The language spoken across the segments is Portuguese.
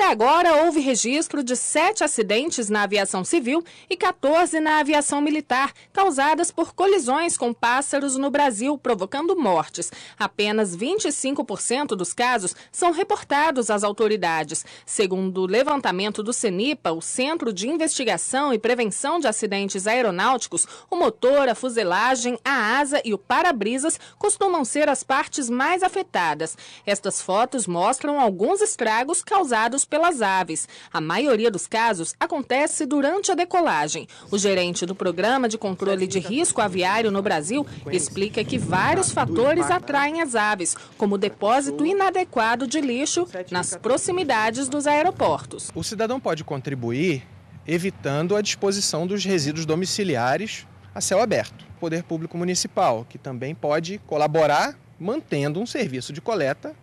Até agora, houve registro de sete acidentes na aviação civil e 14 na aviação militar, causadas por colisões com pássaros no Brasil, provocando mortes. Apenas 25% dos casos são reportados às autoridades. Segundo o levantamento do CENIPA, o Centro de Investigação e Prevenção de Acidentes Aeronáuticos, o motor, a fuselagem, a asa e o para-brisas costumam ser as partes mais afetadas. Estas fotos mostram alguns estragos causados pelas aves. A maioria dos casos acontece durante a decolagem. O gerente do Programa de Controle de Risco Aviário no Brasil explica que vários fatores atraem as aves, como o depósito inadequado de lixo nas proximidades dos aeroportos. O cidadão pode contribuir evitando a disposição dos resíduos domiciliares a céu aberto. O Poder Público Municipal, que também pode colaborar mantendo um serviço de coleta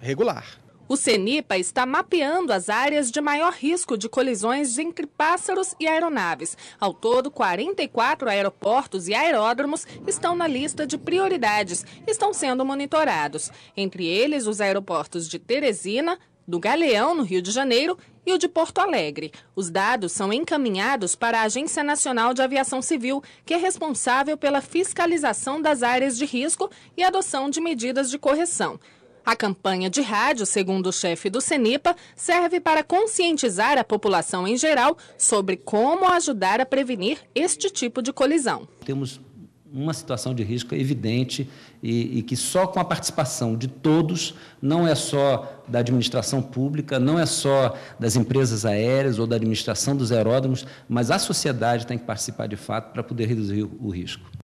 regular. O CENIPA está mapeando as áreas de maior risco de colisões entre pássaros e aeronaves. Ao todo, 44 aeroportos e aeródromos estão na lista de prioridades e estão sendo monitorados. Entre eles, os aeroportos de Teresina, do Galeão, no Rio de Janeiro, e o de Porto Alegre. Os dados são encaminhados para a Agência Nacional de Aviação Civil, que é responsável pela fiscalização das áreas de risco e adoção de medidas de correção. A campanha de rádio, segundo o chefe do CENIPA, serve para conscientizar a população em geral sobre como ajudar a prevenir este tipo de colisão. Temos uma situação de risco evidente e, e, que só com a participação de todos, não é só da administração pública, não é só das empresas aéreas ou da administração dos aeródromos, mas a sociedade tem que participar de fato para poder reduzir o risco.